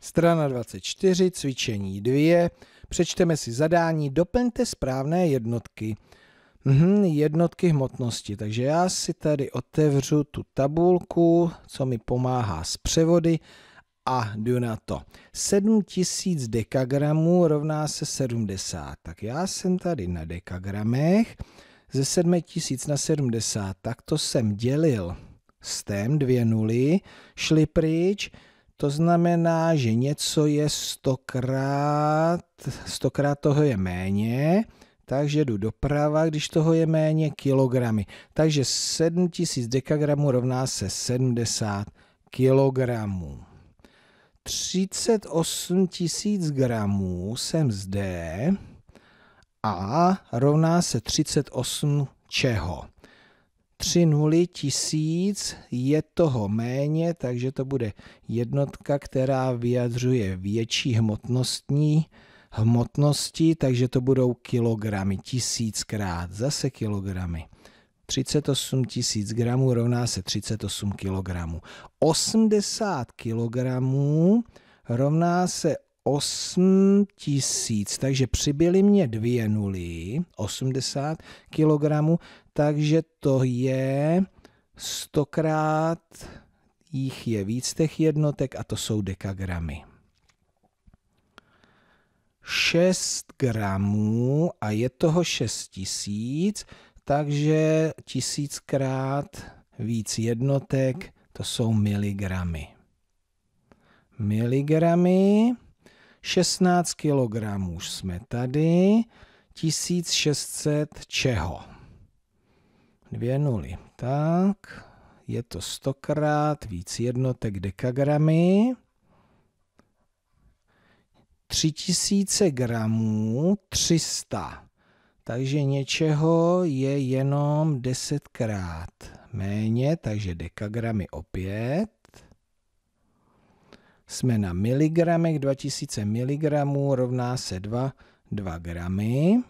Strana 24, cvičení 2. Přečteme si zadání, doplňte správné jednotky. Mhm, jednotky hmotnosti. Takže já si tady otevřu tu tabulku, co mi pomáhá s převody a jdu na to. 7000 dekagramů rovná se 70. Tak já jsem tady na dekagramech. Ze 7000 na 70, tak to jsem dělil s tém, dvě nuly, šly pryč, to znamená, že něco je stokrát, stokrát toho je méně, takže jdu doprava, když toho je méně kilogramy. Takže 7000 dekagramů rovná se 70 kilogramů. 38 000 gramů jsem zde a rovná se 38 čeho? tři nuly tisíc, je toho méně, takže to bude jednotka, která vyjadřuje větší hmotnostní hmotnosti, takže to budou kilogramy, tisíckrát, zase kilogramy. 38 tisíc gramů rovná se 38 kilogramů. 80 kilogramů rovná se 8 tisíc, takže přibyly mě dvě nuly, 80 kg, takže to je stokrát jich je víc těch jednotek a to jsou dekagramy. 6 gramů a je toho 6 tisíc, takže tisíckrát víc jednotek, to jsou miligramy. Miligramy 16 kg jsme tady. 1600 čeho? Dvě nuly. Tak, je to stokrát víc jednotek dekagramy. 3000 gramů 300. Takže něčeho je jenom 10 desetkrát méně, takže dekagramy opět jsme na miligramech, 2000 mg rovná se 2, 2 gramy.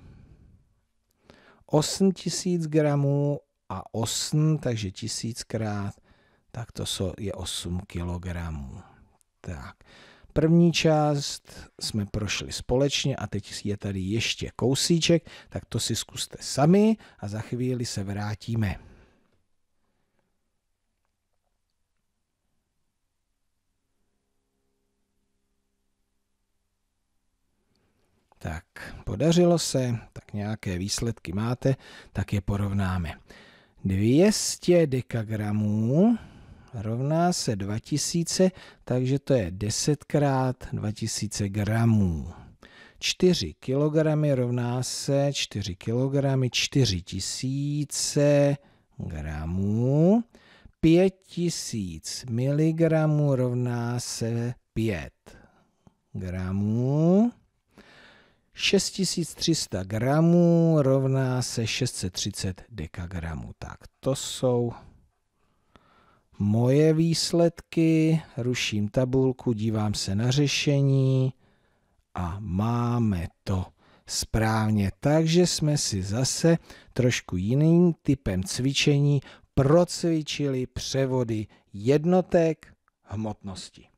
8000 gramů a 8, takže tisíckrát, tak to je 8 kilogramů. Tak. První část jsme prošli společně a teď je tady ještě kousíček, tak to si zkuste sami a za chvíli se vrátíme. Tak podařilo se, tak nějaké výsledky máte, tak je porovnáme. 200 dekagramů rovná se 2000, takže to je 10 x 2000 gramů. 4 kg rovná se 4 kg 4000 gramů. 5000 mg rovná se 5 gramů. 6300 gramů rovná se 630 dekagramů. Tak to jsou moje výsledky, ruším tabulku, dívám se na řešení a máme to správně. Takže jsme si zase trošku jiným typem cvičení procvičili převody jednotek hmotnosti.